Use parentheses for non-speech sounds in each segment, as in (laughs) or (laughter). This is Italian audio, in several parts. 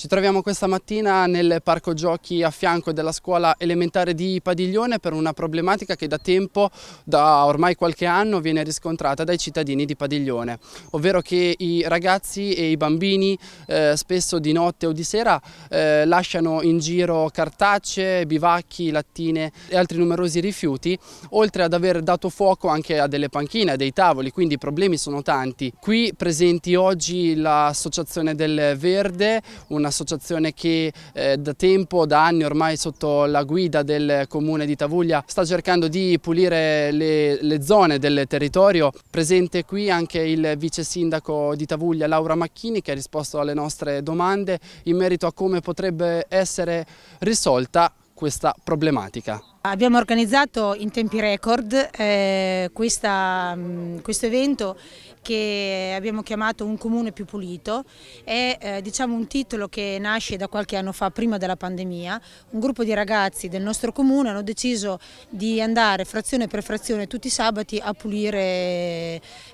Ci troviamo questa mattina nel parco giochi a fianco della scuola elementare di Padiglione per una problematica che da tempo, da ormai qualche anno, viene riscontrata dai cittadini di Padiglione, ovvero che i ragazzi e i bambini eh, spesso di notte o di sera eh, lasciano in giro cartacce, bivacchi, lattine e altri numerosi rifiuti, oltre ad aver dato fuoco anche a delle panchine, a dei tavoli, quindi i problemi sono tanti. Qui presenti oggi l'associazione del Verde, una un'associazione che eh, da tempo, da anni ormai sotto la guida del comune di Tavuglia, sta cercando di pulire le, le zone del territorio. Presente qui anche il vice sindaco di Tavuglia, Laura Macchini, che ha risposto alle nostre domande in merito a come potrebbe essere risolta questa problematica. Abbiamo organizzato in tempi record eh, questa, mm, questo evento che abbiamo chiamato Un comune più pulito, è eh, diciamo un titolo che nasce da qualche anno fa, prima della pandemia, un gruppo di ragazzi del nostro comune hanno deciso di andare frazione per frazione tutti i sabati a pulire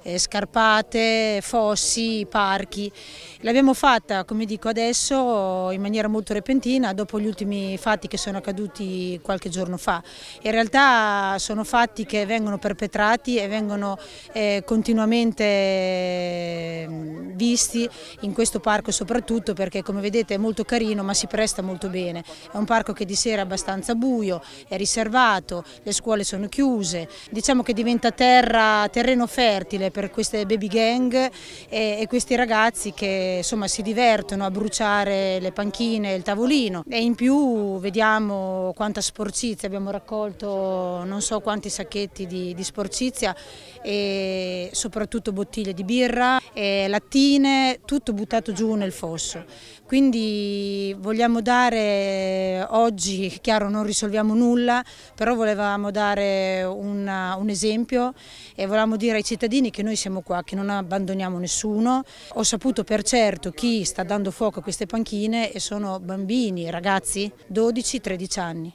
eh, scarpate, fossi, parchi. L'abbiamo fatta, come dico adesso, in maniera molto repentina dopo gli ultimi fatti che sono accaduti qualche giorno fa. In realtà sono fatti che vengono perpetrati e vengono eh, continuamente eh, visti in questo parco soprattutto perché come vedete è molto carino ma si presta molto bene. È un parco che di sera è abbastanza buio, è riservato, le scuole sono chiuse, diciamo che diventa terra, terreno fertile per queste baby gang e, e questi ragazzi che insomma, si divertono a bruciare le panchine e il tavolino e in più vediamo quanta sporcizia abbiamo abbiamo raccolto non so quanti sacchetti di, di sporcizia e soprattutto bottiglie di birra, lattine, tutto buttato giù nel fosso. Quindi vogliamo dare oggi, chiaro non risolviamo nulla, però volevamo dare una, un esempio e volevamo dire ai cittadini che noi siamo qua, che non abbandoniamo nessuno. Ho saputo per certo chi sta dando fuoco a queste panchine e sono bambini, ragazzi, 12-13 anni.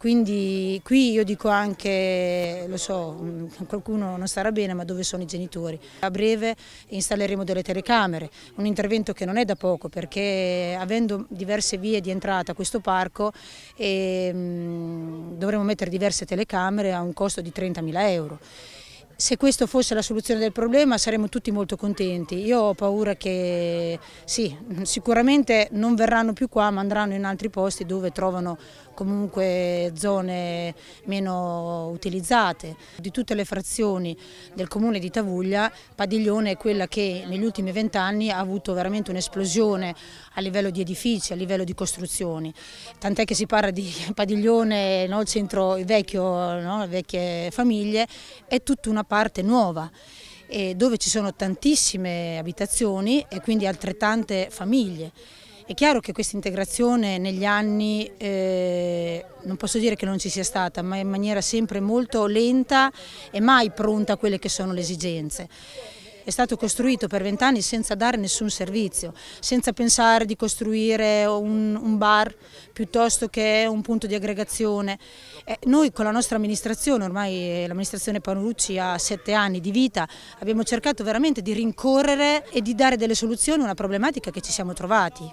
Quindi qui io dico anche, lo so, mm, qualcuno non starà bene, ma dove sono i genitori? A breve installeremo delle telecamere, un intervento che non è da poco perché avendo diverse vie di entrata a questo parco eh, dovremo mettere diverse telecamere a un costo di 30.000 euro se questa fosse la soluzione del problema saremmo tutti molto contenti. Io ho paura che sì, sicuramente non verranno più qua ma andranno in altri posti dove trovano comunque zone meno utilizzate. Di tutte le frazioni del comune di Tavuglia, Padiglione è quella che negli ultimi vent'anni ha avuto veramente un'esplosione a livello di edifici, a livello di costruzioni, tant'è che si parla di (laughs) Padiglione, no, il centro vecchio, no, vecchie famiglie, è tutta una parte nuova dove ci sono tantissime abitazioni e quindi altrettante famiglie. È chiaro che questa integrazione negli anni, eh, non posso dire che non ci sia stata, ma in maniera sempre molto lenta e mai pronta a quelle che sono le esigenze è stato costruito per vent'anni senza dare nessun servizio, senza pensare di costruire un, un bar piuttosto che un punto di aggregazione. Eh, noi con la nostra amministrazione, ormai l'amministrazione Panucci ha sette anni di vita, abbiamo cercato veramente di rincorrere e di dare delle soluzioni a una problematica che ci siamo trovati.